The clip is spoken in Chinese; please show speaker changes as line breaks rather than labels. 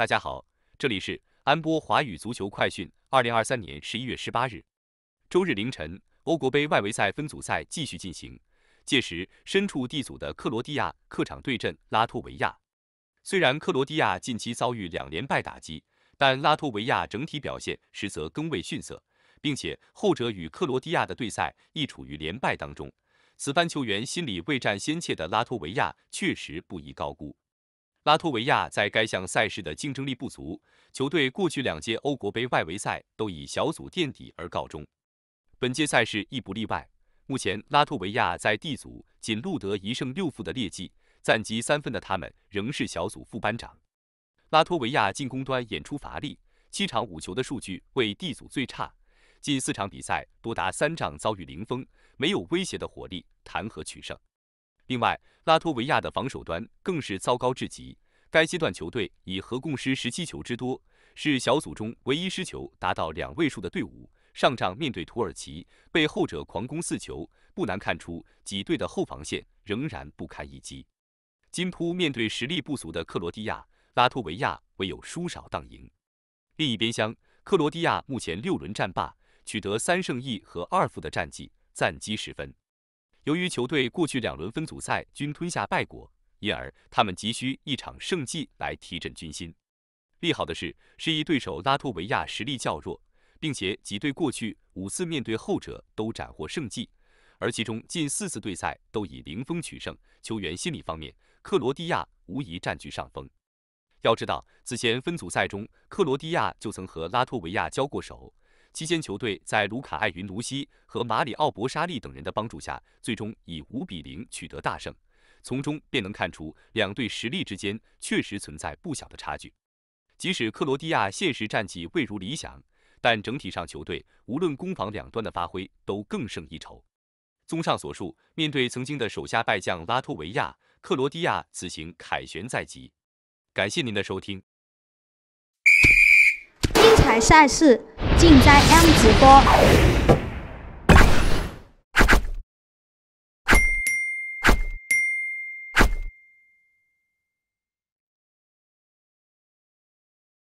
大家好，这里是安波华语足球快讯。二零二三年十一月十八日，周日凌晨，欧国杯外围赛分组赛继续进行。届时，身处 D 组的克罗地亚客场对阵拉脱维亚。虽然克罗地亚近期遭遇两连败打击，但拉脱维亚整体表现实则更为逊色，并且后者与克罗地亚的对赛亦处于连败当中。此番球员心理未战先怯的拉脱维亚，确实不宜高估。拉脱维亚在该项赛事的竞争力不足，球队过去两届欧国杯外围赛都以小组垫底而告终，本届赛事亦不例外。目前拉脱维亚在 D 组仅录得一胜六负的劣迹，暂积三分的他们仍是小组副班长。拉脱维亚进攻端演出乏力，七场五球的数据为 D 组最差，近四场比赛多达三仗遭遇零封，没有威胁的火力，谈何取胜？另外，拉脱维亚的防守端更是糟糕至极。该阶段球队以合共失十七球之多，是小组中唯一失球达到两位数的队伍。上仗面对土耳其，被后者狂攻四球，不难看出几队的后防线仍然不堪一击。金扑面对实力不俗的克罗地亚，拉脱维亚唯有输少当赢。另一边厢，克罗地亚目前六轮战罢，取得三胜一和二负的战绩，暂积十分。由于球队过去两轮分组赛均吞下败果，因而他们急需一场胜绩来提振军心。利好的是，是以对手拉脱维亚实力较弱，并且几队过去五次面对后者都斩获胜绩，而其中近四次对赛都以零封取胜。球员心理方面，克罗地亚无疑占据上风。要知道，此前分组赛中克罗地亚就曾和拉脱维亚交过手。期间，球队在卢卡·艾云卢西和马里奥·博沙利等人的帮助下，最终以五比零取得大胜。从中便能看出两队实力之间确实存在不小的差距。即使克罗地亚现实战绩未如理想，但整体上球队无论攻防两端的发挥都更胜一筹。综上所述，面对曾经的手下败将拉脱维亚，克罗地亚此行凯旋在即。感谢您的收听。台赛事尽在 M 直播。